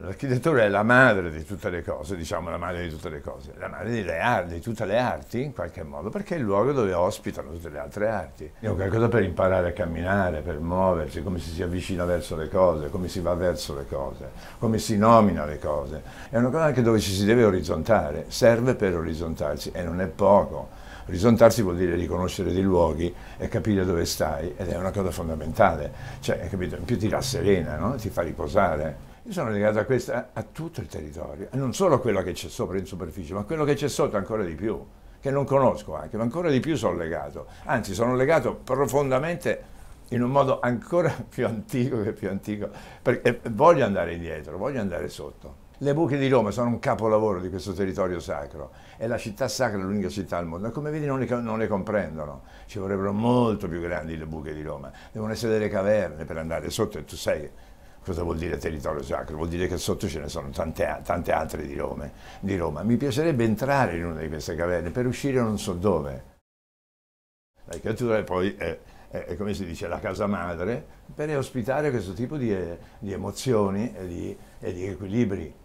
L'architettura è la madre di tutte le cose, diciamo la madre di tutte le cose, la madre di, di tutte le arti in qualche modo, perché è il luogo dove ospitano tutte le altre arti. È qualcosa per imparare a camminare, per muoversi, come si si avvicina verso le cose, come si va verso le cose, come si nomina le cose. È una cosa anche dove ci si deve orizzontare, serve per orizzontarsi e non è poco. Orizzontarsi vuol dire riconoscere dei luoghi e capire dove stai ed è una cosa fondamentale, cioè, capito? in più ti rasserena, no? ti fa riposare. Io sono legato a, questa, a tutto il territorio, non solo a quello che c'è sopra in superficie, ma a quello che c'è sotto ancora di più, che non conosco anche, ma ancora di più sono legato. Anzi, sono legato profondamente in un modo ancora più antico che più antico, perché voglio andare indietro, voglio andare sotto. Le buche di Roma sono un capolavoro di questo territorio sacro è la città sacra l'unica città al mondo. Come vedi non le, non le, comprendono, ci vorrebbero molto più grandi le buche di Roma, devono essere delle caverne per andare sotto e tu sai Cosa vuol dire territorio sacro? Vuol dire che sotto ce ne sono tante, tante altre di Roma, di Roma. Mi piacerebbe entrare in una di queste caverne per uscire non so dove. L'architettura poi è, è, come si dice, la casa madre per ospitare questo tipo di, eh, di emozioni e di, e di equilibri.